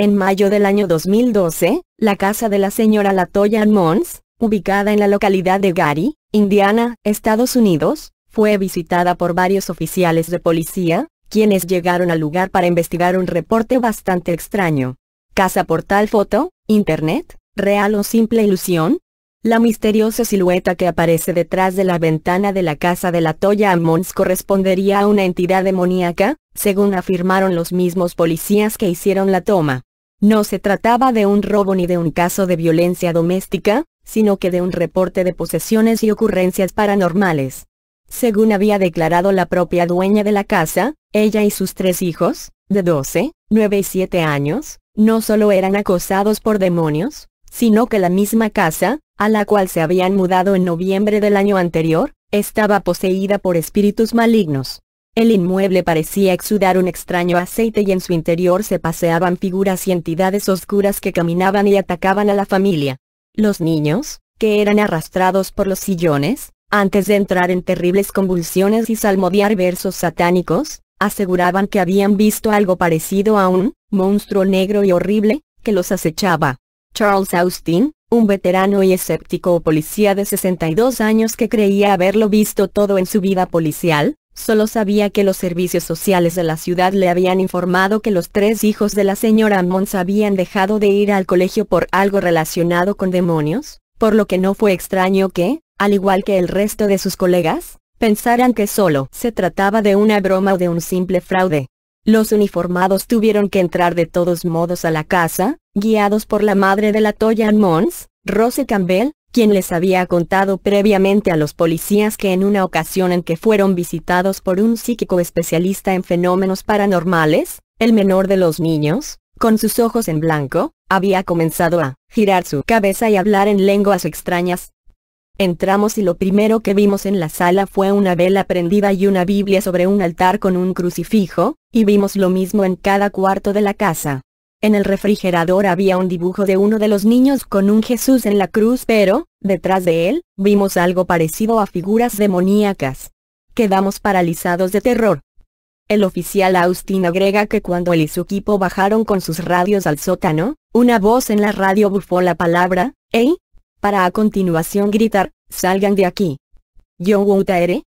En mayo del año 2012, la casa de la señora Latoya Mons, ubicada en la localidad de Gary, Indiana, Estados Unidos, fue visitada por varios oficiales de policía, quienes llegaron al lugar para investigar un reporte bastante extraño. ¿Casa portal foto? ¿Internet? ¿Real o simple ilusión? La misteriosa silueta que aparece detrás de la ventana de la casa de la Toya Mons correspondería a una entidad demoníaca, según afirmaron los mismos policías que hicieron la toma. No se trataba de un robo ni de un caso de violencia doméstica, sino que de un reporte de posesiones y ocurrencias paranormales. Según había declarado la propia dueña de la casa, ella y sus tres hijos, de 12, 9 y 7 años, no solo eran acosados por demonios, sino que la misma casa, a la cual se habían mudado en noviembre del año anterior, estaba poseída por espíritus malignos. El inmueble parecía exudar un extraño aceite y en su interior se paseaban figuras y entidades oscuras que caminaban y atacaban a la familia. Los niños, que eran arrastrados por los sillones, antes de entrar en terribles convulsiones y salmodiar versos satánicos, aseguraban que habían visto algo parecido a un monstruo negro y horrible, que los acechaba. Charles Austin, un veterano y escéptico policía de 62 años que creía haberlo visto todo en su vida policial, Solo sabía que los servicios sociales de la ciudad le habían informado que los tres hijos de la señora Mons habían dejado de ir al colegio por algo relacionado con demonios, por lo que no fue extraño que, al igual que el resto de sus colegas, pensaran que solo se trataba de una broma o de un simple fraude. Los uniformados tuvieron que entrar de todos modos a la casa, guiados por la madre de la Toya Mons, Rose Campbell, quien les había contado previamente a los policías que en una ocasión en que fueron visitados por un psíquico especialista en fenómenos paranormales, el menor de los niños, con sus ojos en blanco, había comenzado a girar su cabeza y hablar en lenguas extrañas. Entramos y lo primero que vimos en la sala fue una vela prendida y una Biblia sobre un altar con un crucifijo, y vimos lo mismo en cada cuarto de la casa. En el refrigerador había un dibujo de uno de los niños con un Jesús en la cruz pero, detrás de él, vimos algo parecido a figuras demoníacas. Quedamos paralizados de terror. El oficial Austin agrega que cuando él y su equipo bajaron con sus radios al sótano, una voz en la radio bufó la palabra, «¡Ey!», para a continuación gritar, «¡Salgan de aquí!». Yo eh.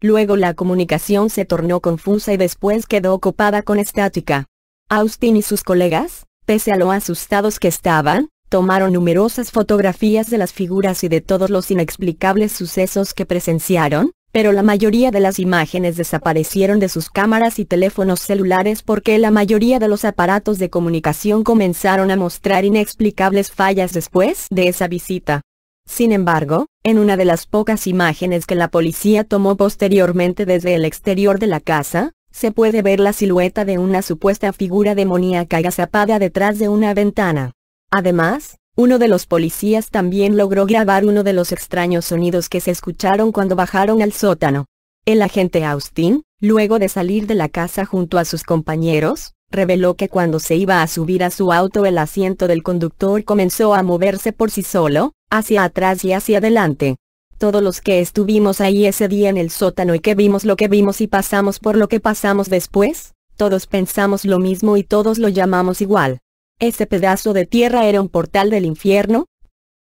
Luego la comunicación se tornó confusa y después quedó ocupada con estática. Austin y sus colegas, pese a lo asustados que estaban, tomaron numerosas fotografías de las figuras y de todos los inexplicables sucesos que presenciaron, pero la mayoría de las imágenes desaparecieron de sus cámaras y teléfonos celulares porque la mayoría de los aparatos de comunicación comenzaron a mostrar inexplicables fallas después de esa visita. Sin embargo, en una de las pocas imágenes que la policía tomó posteriormente desde el exterior de la casa, se puede ver la silueta de una supuesta figura demoníaca agazapada detrás de una ventana. Además, uno de los policías también logró grabar uno de los extraños sonidos que se escucharon cuando bajaron al sótano. El agente Austin, luego de salir de la casa junto a sus compañeros, reveló que cuando se iba a subir a su auto el asiento del conductor comenzó a moverse por sí solo, hacia atrás y hacia adelante. Todos los que estuvimos ahí ese día en el sótano y que vimos lo que vimos y pasamos por lo que pasamos después, todos pensamos lo mismo y todos lo llamamos igual. ¿Ese pedazo de tierra era un portal del infierno?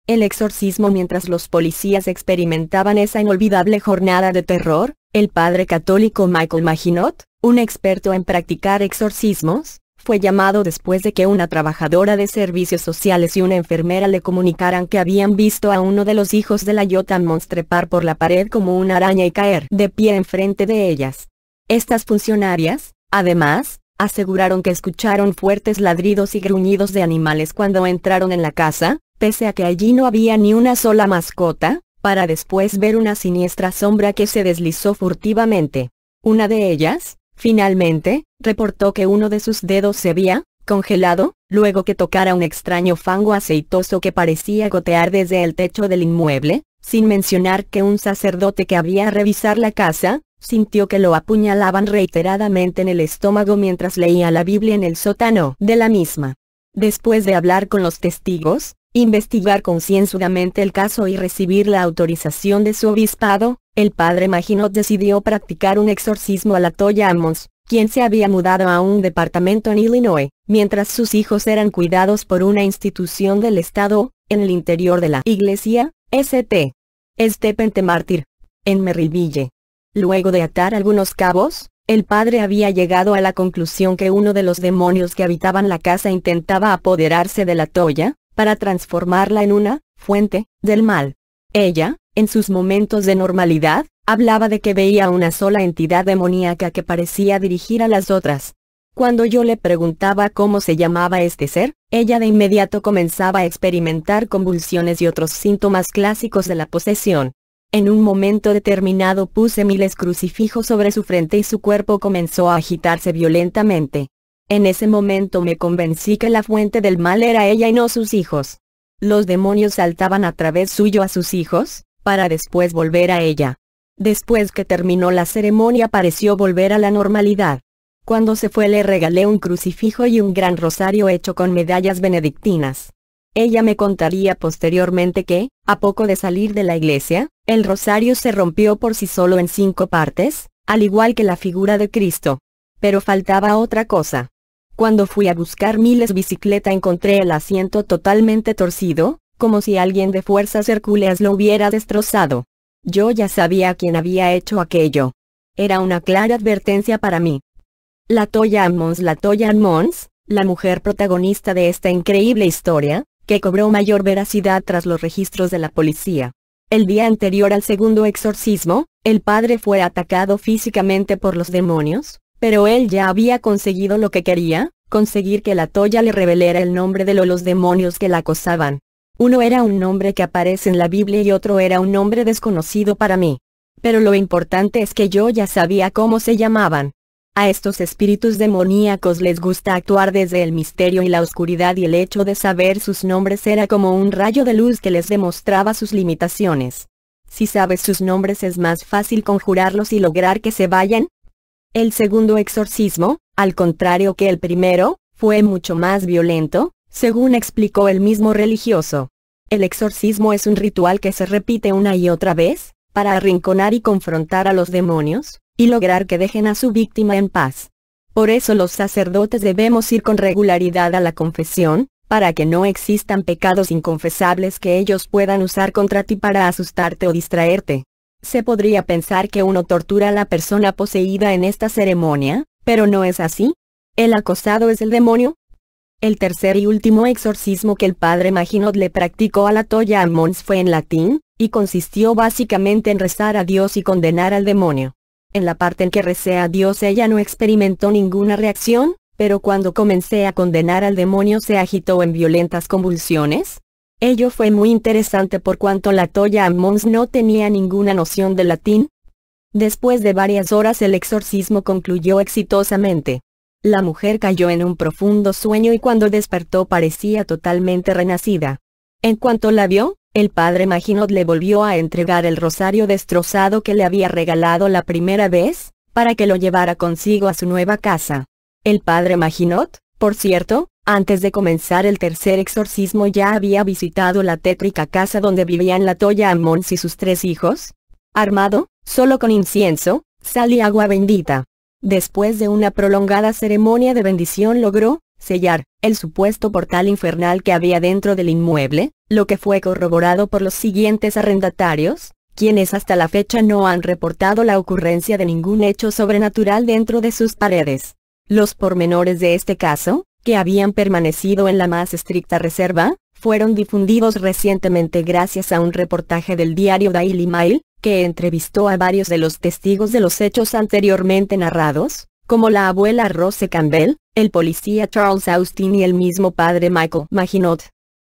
El exorcismo mientras los policías experimentaban esa inolvidable jornada de terror, el padre católico Michael Maginot, un experto en practicar exorcismos, fue llamado después de que una trabajadora de servicios sociales y una enfermera le comunicaran que habían visto a uno de los hijos de la Yota trepar por la pared como una araña y caer de pie enfrente de ellas. Estas funcionarias, además, aseguraron que escucharon fuertes ladridos y gruñidos de animales cuando entraron en la casa, pese a que allí no había ni una sola mascota, para después ver una siniestra sombra que se deslizó furtivamente. Una de ellas, Finalmente, reportó que uno de sus dedos se había congelado, luego que tocara un extraño fango aceitoso que parecía gotear desde el techo del inmueble, sin mencionar que un sacerdote que había a revisar la casa, sintió que lo apuñalaban reiteradamente en el estómago mientras leía la Biblia en el sótano de la misma. Después de hablar con los testigos, investigar concienzudamente el caso y recibir la autorización de su obispado, el padre Maginot decidió practicar un exorcismo a la Toya Amos, quien se había mudado a un departamento en Illinois, mientras sus hijos eran cuidados por una institución del Estado, en el interior de la iglesia, St. Estepente Mártir, en Merrillville. Luego de atar algunos cabos, el padre había llegado a la conclusión que uno de los demonios que habitaban la casa intentaba apoderarse de la toya, para transformarla en una fuente del mal. Ella, en sus momentos de normalidad, hablaba de que veía una sola entidad demoníaca que parecía dirigir a las otras. Cuando yo le preguntaba cómo se llamaba este ser, ella de inmediato comenzaba a experimentar convulsiones y otros síntomas clásicos de la posesión. En un momento determinado puse miles crucifijos sobre su frente y su cuerpo comenzó a agitarse violentamente. En ese momento me convencí que la fuente del mal era ella y no sus hijos. Los demonios saltaban a través suyo a sus hijos, para después volver a ella. Después que terminó la ceremonia pareció volver a la normalidad. Cuando se fue le regalé un crucifijo y un gran rosario hecho con medallas benedictinas. Ella me contaría posteriormente que, a poco de salir de la iglesia, el rosario se rompió por sí solo en cinco partes, al igual que la figura de Cristo. Pero faltaba otra cosa. Cuando fui a buscar Miles bicicleta encontré el asiento totalmente torcido, como si alguien de fuerzas hercúleas lo hubiera destrozado. Yo ya sabía quién había hecho aquello. Era una clara advertencia para mí. La Toya Ammons La Toya Ammons, la mujer protagonista de esta increíble historia, que cobró mayor veracidad tras los registros de la policía. El día anterior al segundo exorcismo, el padre fue atacado físicamente por los demonios, pero él ya había conseguido lo que quería, conseguir que la toya le revelara el nombre de los demonios que la acosaban. Uno era un nombre que aparece en la Biblia y otro era un nombre desconocido para mí. Pero lo importante es que yo ya sabía cómo se llamaban. A estos espíritus demoníacos les gusta actuar desde el misterio y la oscuridad y el hecho de saber sus nombres era como un rayo de luz que les demostraba sus limitaciones. Si sabes sus nombres es más fácil conjurarlos y lograr que se vayan, el segundo exorcismo, al contrario que el primero, fue mucho más violento, según explicó el mismo religioso. El exorcismo es un ritual que se repite una y otra vez, para arrinconar y confrontar a los demonios, y lograr que dejen a su víctima en paz. Por eso los sacerdotes debemos ir con regularidad a la confesión, para que no existan pecados inconfesables que ellos puedan usar contra ti para asustarte o distraerte. Se podría pensar que uno tortura a la persona poseída en esta ceremonia, pero no es así. El acosado es el demonio. El tercer y último exorcismo que el padre Maginot le practicó a la Toya Amons fue en latín, y consistió básicamente en rezar a Dios y condenar al demonio. En la parte en que recé a Dios ella no experimentó ninguna reacción, pero cuando comencé a condenar al demonio se agitó en violentas convulsiones, Ello fue muy interesante por cuanto la Toya Ammons no tenía ninguna noción de latín. Después de varias horas el exorcismo concluyó exitosamente. La mujer cayó en un profundo sueño y cuando despertó parecía totalmente renacida. En cuanto la vio, el padre Maginot le volvió a entregar el rosario destrozado que le había regalado la primera vez, para que lo llevara consigo a su nueva casa. El padre Maginot, por cierto, antes de comenzar el tercer exorcismo ya había visitado la tétrica casa donde vivían la Toya Amons y sus tres hijos. Armado, solo con incienso, sal y agua bendita. Después de una prolongada ceremonia de bendición logró, sellar, el supuesto portal infernal que había dentro del inmueble, lo que fue corroborado por los siguientes arrendatarios, quienes hasta la fecha no han reportado la ocurrencia de ningún hecho sobrenatural dentro de sus paredes. Los pormenores de este caso, que habían permanecido en la más estricta reserva, fueron difundidos recientemente gracias a un reportaje del diario Daily Mail, que entrevistó a varios de los testigos de los hechos anteriormente narrados, como la abuela Rose Campbell, el policía Charles Austin y el mismo padre Michael Maginot.